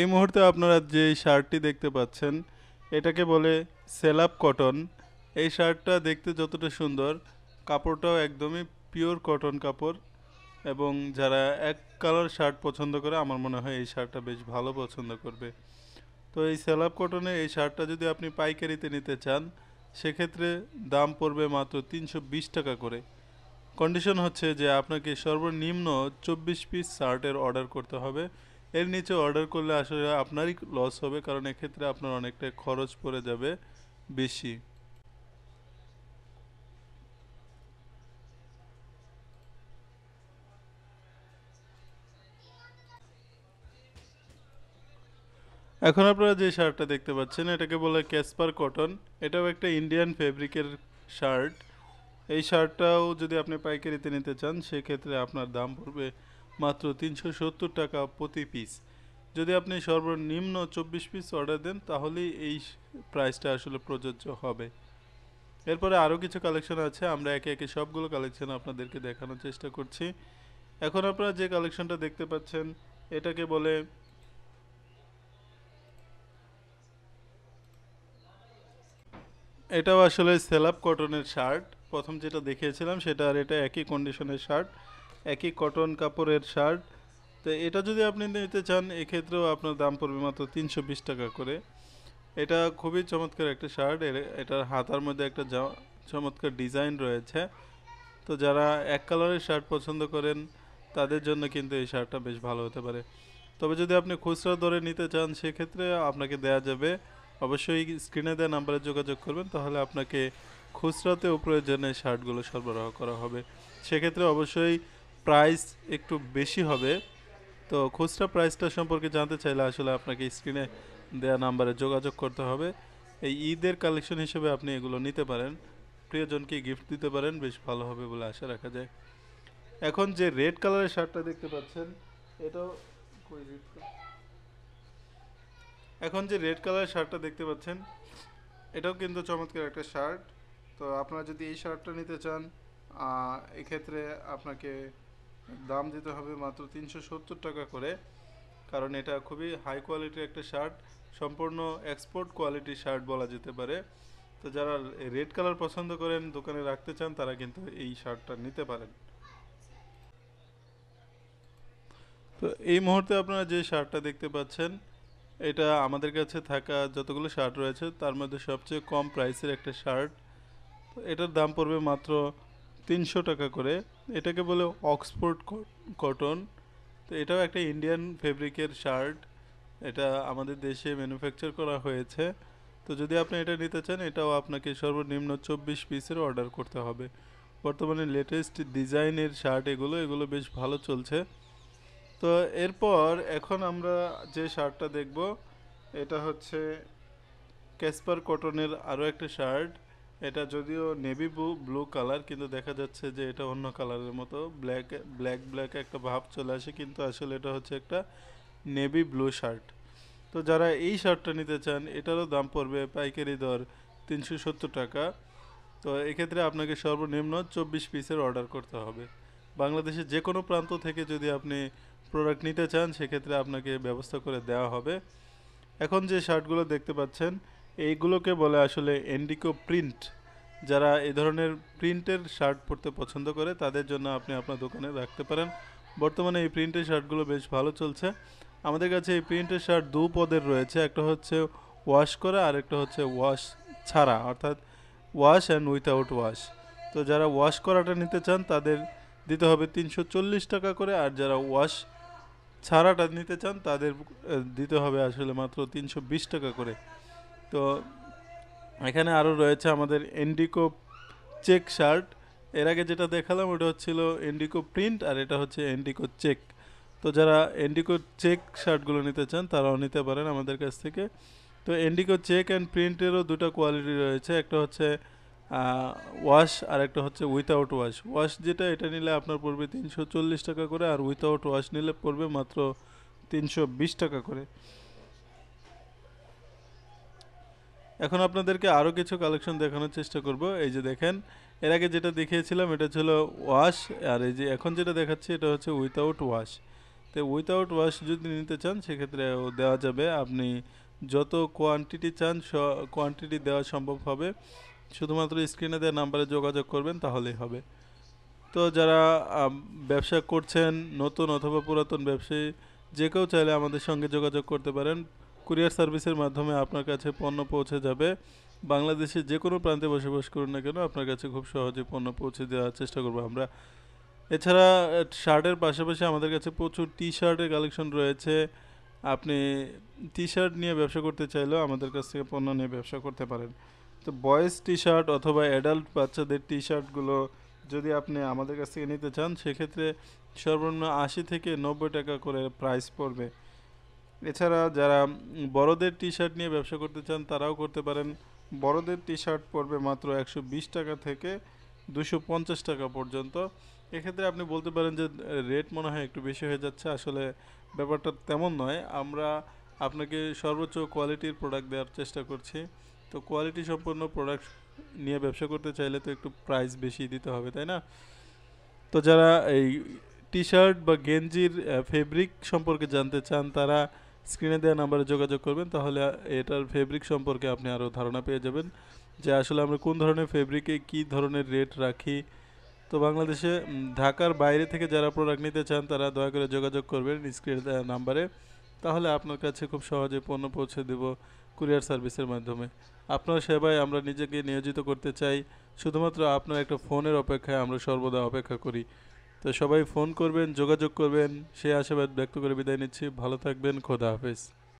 এই মুহূর্তে আপনারা যে শার্টটি দেখতে পাচ্ছেন এটাকে বলে সেলাপ কটন এই শার্টটা দেখতে যতটা সুন্দর কাপড়টাও একদমই পিওর কটন কাপড় এবং যারা এক কালার শার্ট পছন্দ করে আমার মনে হয় এই শার্টটা বেশ ভালো পছন্দ করবে তো এই সেলাপ কটনে এই শার্টটা যদি আপনি পাইকারিতে নিতে চান সেক্ষেত্রে দাম পড়বে মাত্র তিনশো টাকা করে কন্ডিশন হচ্ছে যে আপনাকে সর্বনিম্ন চব্বিশ পিস শার্টের অর্ডার করতে হবে এর নিচে অর্ডার করলে আসলে আপনারই লস হবে কারণ এক্ষেত্রে আপনার অনেকটা খরচ পড়ে যাবে বেশি এখন আপনারা যে শার্টটা দেখতে পাচ্ছেন এটাকে বলে ক্যাসপার কটন এটাও একটা ইন্ডিয়ান ফেব্রিকের শার্ট এই শার্টটাও যদি আপনি পাইকারিতে নিতে চান সেক্ষেত্রে আপনার দাম পড়বে মাত্র তিনশো সত্তর টাকা প্রতি পিস যদি আপনি সর্বনিম্ন চব্বিশ পিস অর্ডার দেন তাহলেই এই প্রাইসটা আসলে প্রযোজ্য হবে এরপরে আরও কিছু কালেকশন আছে আমরা একে একে সবগুলো কালেকশন আপনাদেরকে দেখানোর চেষ্টা করছি এখন আপনারা যে কালেকশনটা দেখতে পাচ্ছেন এটাকে বলে এটাও আসলে সেলাপ কটনের শার্ট প্রথম যেটা দেখিয়েছিলাম সেটা আর এটা একই কন্ডিশনের শার্ট একই কটন কাপড়ের শার্ট তো এটা যদি আপনি নিতে চান এক্ষেত্রেও আপনার দাম পড়বে মাত্র তিনশো বিশ টাকা করে এটা খুবই চমৎকার একটা শার্ট এটার হাতার মধ্যে একটা চমৎকার ডিজাইন রয়েছে তো যারা এক কালারের শার্ট পছন্দ করেন তাদের জন্য কিন্তু এই শার্টটা বেশ ভালো হতে পারে তবে যদি আপনি খুচরা দরে নিতে চান সেক্ষেত্রে আপনাকে দেয়া যাবে অবশ্যই স্ক্রিনে দেওয়া নাম্বারে যোগাযোগ করবেন তাহলে আপনাকে খুচরাতেও প্রয়োজনে শার্টগুলো সরবরাহ করা হবে সেক্ষেত্রে অবশ্যই প্রাইস একটু বেশি হবে তো খুচরা প্রাইসটা সম্পর্কে জানতে চাইলে আসলে আপনাকে স্ক্রিনে দেয়া নাম্বারে যোগাযোগ করতে হবে এই ঈদের কালেকশন হিসেবে আপনি এগুলো নিতে পারেন প্রিয়জনকে গিফট দিতে পারেন বেশ ভালো হবে বলে আশা রাখা যায় এখন যে রেড কালারের শার্টটা দেখতে পাচ্ছেন এটাও এখন যে রেড কালারের শার্টটা দেখতে পাচ্ছেন এটাও কিন্তু চমৎকার একটা শার্ট তো আপনারা যদি এই শার্টটা নিতে চান এক্ষেত্রে আপনাকে দাম দিতে হবে মাত্র তিনশো সত্তর টাকা করে কারণ এটা খুবই হাই কোয়ালিটির একটা শার্ট সম্পূর্ণ এক্সপোর্ট কোয়ালিটি শার্ট বলা যেতে পারে তো যারা রেড কালার পছন্দ করেন দোকানে রাখতে চান তারা কিন্তু এই শার্টটা নিতে পারেন তো এই মুহূর্তে আপনারা যে শার্টটা দেখতে পাচ্ছেন এটা আমাদের কাছে থাকা যতগুলো শার্ট রয়েছে তার মধ্যে সবচেয়ে কম প্রাইসের একটা শার্ট এটার দাম পড়বে মাত্র তিনশো টাকা করে এটাকে বলে অক্সফোর্ড কটন তো এটাও একটা ইন্ডিয়ান ফেব্রিকের শার্ট এটা আমাদের দেশে ম্যানুফ্যাকচার করা হয়েছে তো যদি আপনি এটা নিতে চান এটাও আপনাকে সর্বনিম্ন চব্বিশ পিসের অর্ডার করতে হবে বর্তমানে লেটেস্ট ডিজাইনের শার্ট এগুলো এগুলো বেশ ভালো চলছে তো এরপর এখন আমরা যে শার্টটা দেখব এটা হচ্ছে ক্যাসপার কটনের আরও একটা শার্ট এটা যদিও নেভি ব্লু ব্লু কালার কিন্তু দেখা যাচ্ছে যে এটা অন্য কালারের মতো ব্ল্যাক ব্ল্যাক ব্ল্যাক একটা ভাব চলে আসে কিন্তু আসলে এটা হচ্ছে একটা নেভি ব্লু শার্ট তো যারা এই শার্টটা নিতে চান এটারও দাম পড়বে পাইকারি দর তিনশো সত্তর টাকা তো এক্ষেত্রে আপনাকে সর্বনিম্ন চব্বিশ পিসের অর্ডার করতে হবে বাংলাদেশের যে কোনো প্রান্ত থেকে যদি আপনি প্রোডাক্ট নিতে চান সেক্ষেত্রে আপনাকে ব্যবস্থা করে দেওয়া হবে এখন যে শার্টগুলো দেখতে পাচ্ছেন এইগুলোকে বলে আসলে এন্ডিকো প্রিন্ট যারা এ ধরনের প্রিন্টের শার্ট পরতে পছন্দ করে তাদের জন্য আপনি আপনার দোকানে রাখতে পারেন বর্তমানে এই প্রিন্টের শার্টগুলো বেশ ভালো চলছে আমাদের কাছে এই প্রিন্টের শার্ট দু পদের রয়েছে একটা হচ্ছে ওয়াশ করা আর একটা হচ্ছে ওয়াশ ছাড়া অর্থাৎ ওয়াশ অ্যান্ড উইথাউট ওয়াশ তো যারা ওয়াশ করাটা নিতে চান তাদের দিতে হবে তিনশো টাকা করে আর যারা ওয়াশ ছাড়াটা নিতে চান তাদের দিতে হবে আসলে মাত্র তিনশো টাকা করে তো এখানে আরও রয়েছে আমাদের এন্ডিকো চেক শার্ট এর আগে যেটা দেখালাম ওটা হচ্ছিল এন্ডিকো প্রিন্ট আর এটা হচ্ছে এন্ডিকো চেক তো যারা এন্ডিকো চেক শার্টগুলো নিতে চান তারাও নিতে পারেন আমাদের কাছ থেকে তো এন্ডিকো চেক অ্যান্ড প্রিন্টেরও দুটো কোয়ালিটি রয়েছে একটা হচ্ছে ওয়াশ আর একটা হচ্ছে উইথাউট ওয়াশ ওয়াশ যেটা এটা নিলে আপনার পড়বে তিনশো টাকা করে আর উইথাউট ওয়াশ নিলে পড়বে মাত্র তিনশো টাকা করে এখন আপনাদেরকে আরও কিছু কালেকশন দেখানোর চেষ্টা করব এই যে দেখেন এর আগে যেটা দেখিয়েছিলাম এটা ছিল ওয়াশ আর এই যে এখন যেটা দেখাচ্ছি এটা হচ্ছে উইথাউট ওয়াশ তো উইথাউট ওয়াশ যদি নিতে চান সেক্ষেত্রে দেওয়া যাবে আপনি যত কোয়ান্টিটি চান কোয়ান্টিটি দেওয়া সম্ভব হবে শুধুমাত্র স্ক্রিনে দেওয়া নাম্বারে যোগাযোগ করবেন তাহলেই হবে তো যারা ব্যবসা করছেন নতুন অথবা পুরাতন ব্যবসায়ী যে কেউ চাইলে আমাদের সঙ্গে যোগাযোগ করতে পারেন কুরিয়ার সার্ভিসের মাধ্যমে আপনার কাছে পণ্য পৌঁছে যাবে বাংলাদেশে যে কোনো প্রান্তে বসবাস করুন না কেন আপনার কাছে খুব সহজে পণ্য পৌঁছে দেওয়ার চেষ্টা করবো আমরা এছাড়া শার্টের পাশাপাশি আমাদের কাছে প্রচুর টি শার্টের কালেকশন রয়েছে আপনি টি শার্ট নিয়ে ব্যবসা করতে চাইলেও আমাদের কাছ থেকে পণ্য নিয়ে ব্যবসা করতে পারেন তো বয়েজ টি শার্ট অথবা অ্যাডাল্ট বাচ্চাদের টি শার্টগুলো যদি আপনি আমাদের কাছ থেকে নিতে চান সেক্ষেত্রে সর্বনিম্ন আশি থেকে নব্বই টাকা করে প্রাইস পড়বে এছাড়া যারা বড়দের টি শার্ট নিয়ে ব্যবসা করতে চান তারাও করতে পারেন বড়দের টি শার্ট পড়বে মাত্র একশো টাকা থেকে দুশো টাকা পর্যন্ত এক্ষেত্রে আপনি বলতে পারেন যে রেট মনে হয় একটু বেশি হয়ে যাচ্ছে আসলে ব্যাপারটা তেমন নয় আমরা আপনাকে সর্বোচ্চ কোয়ালিটির প্রোডাক্ট দেওয়ার চেষ্টা করছি তো কোয়ালিটি সম্পন্ন প্রোডাক্ট নিয়ে ব্যবসা করতে চাইলে তো একটু প্রাইস বেশি দিতে হবে তাই না তো যারা এই টি শার্ট বা গেঞ্জির ফেব্রিক সম্পর্কে জানতে চান তারা স্ক্রিনে দেওয়া নাম্বারে যোগাযোগ করবেন তাহলে এটার ফেব্রিক সম্পর্কে আপনি আরও ধারণা পেয়ে যাবেন যে আসলে আমরা কোন ধরনের ফেব্রিকে কি ধরনের রেট রাখি তো বাংলাদেশে ঢাকার বাইরে থেকে যারা প্রোডাক্ট নিতে চান তারা দয়া করে যোগাযোগ করবেন স্ক্রিনে দেওয়া নাম্বারে তাহলে আপনার কাছে খুব সহজে পণ্য পৌঁছে দেব কুরিয়ার সার্ভিসের মাধ্যমে আপনার সেবায় আমরা নিজেকে নিয়োজিত করতে চাই শুধুমাত্র আপনার একটা ফোনের অপেক্ষায় আমরা সর্বদা অপেক্ষা করি তো সবাই ফোন করবেন যোগাযোগ করবেন সে আশাবাদ ব্যক্ত করে বিদায় নিচ্ছি ভালো থাকবেন খোদা হাফেজ